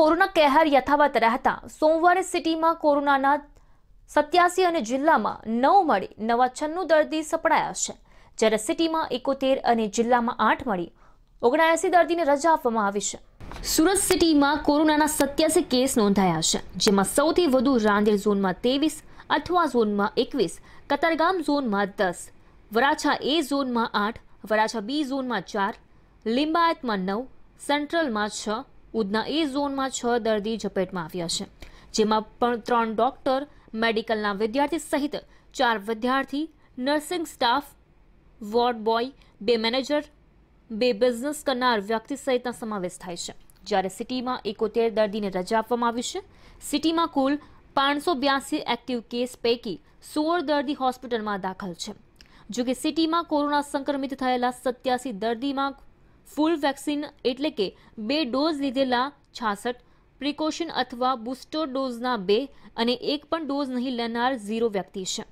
corona કહેર યથાવત રહેતા સોમવારે સિટીમાં કોરોનાના સત્યાસી અને જિલ્લામાં નવ મળી નવા છન્નું દર્દી સપડાયા છે જ્યારે સિટીમાં એકોતેર અને જિલ્લામાં આઠ મળી ઓગણાએસી દર્દીને રજા આપવામાં આવી છે સુરત સિટીમાં કોરોનાના સત્યાસી કેસ નોંધાયા છે જેમાં સૌથી વધુ રાંદેર ઝોનમાં ત્રેવીસ અથવા ઝોનમાં એકવીસ કતારગામ ઝોનમાં દસ વરાછા એ ઝોનમાં આઠ વરાછા બી ઝોનમાં ચાર લિંબાયતમાં નવ સેન્ટ્રલમાં છ ઉધના એ ઝોનમાં છ દર્દી ઝપેટમાં આવ્યા છે જેમાં પણ ત્રણ ડોક્ટર મેડિકલના વિદ્યાર્થી સહિત ચાર વિદ્યાર્થી નર્સિંગ સ્ટાફ વોર્ડ બોય બે મેનેજર બે બિઝનેસ કરનાર વ્યક્તિ સહિતના સમાવેશ થાય છે જ્યારે સિટીમાં એકોતેર દર્દીને રજા આપવામાં આવી છે સિટીમાં કુલ પાંચસો બ્યાસી એક્ટિવ કેસ પૈકી સોળ દર્દી હોસ્પિટલમાં દાખલ છે જોકે સિટીમાં કોરોના સંક્રમિત થયેલા સત્યાસી દર્દીમાં ફૂલ વેક્સિન એટલે કે બે ડોઝ લીધેલા છાસઠ પ્રિકોશન અથવા બુસ્ટર ડોઝના બે અને એક પણ ડોઝ નહીં લેનાર ઝીરો વ્યક્તિ છે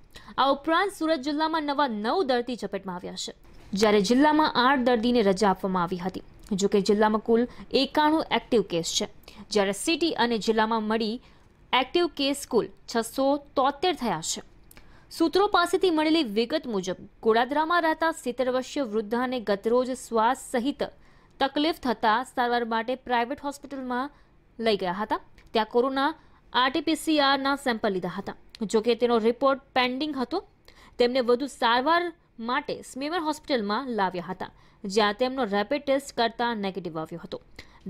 આ ઉપરાંત સુરત જિલ્લામાં નવા નવ દર્દી ઝપેટમાં આવ્યા છે જ્યારે જિલ્લામાં આઠ દર્દીને રજા આપવામાં આવી હતી જોકે જિલ્લામાં કુલ એકાણું એક્ટિવ કેસ છે જ્યારે સિટી અને જિલ્લામાં મળી એક્ટિવ કેસ કુલ છસો તોતેર થયા છે સૂત્રો પાસેથી મળેલી વિગત મુજબ ગોડાદરામાં રહેતા સિત્તેર વર્ષીય વૃદ્ધાને ગતરોજ શ્વાસ સહિત તકલીફ થતાં સારવાર માટે પ્રાઇવેટ હોસ્પિટલમાં લઈ ગયા હતા ત્યાં કોરોના આરટીપીસીઆરના સેમ્પલ લીધા હતા જોકે તેનો રિપોર્ટ પેન્ડિંગ હતો તેમને વધુ સારવાર માટે સ્મીમર હોસ્પિટલમાં લાવ્યા હતા જ્યાં તેમનો રેપિડ ટેસ્ટ કરતા નેગેટિવ આવ્યો હતો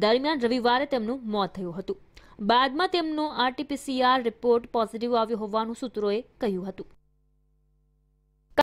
દરમિયાન રવિવારે તેમનું મોત થયું હતું બાદમાં તેમનો આરટીપીસીઆર રિપોર્ટ પોઝિટિવ આવ્યો હોવાનું સૂત્રોએ કહ્યું હતું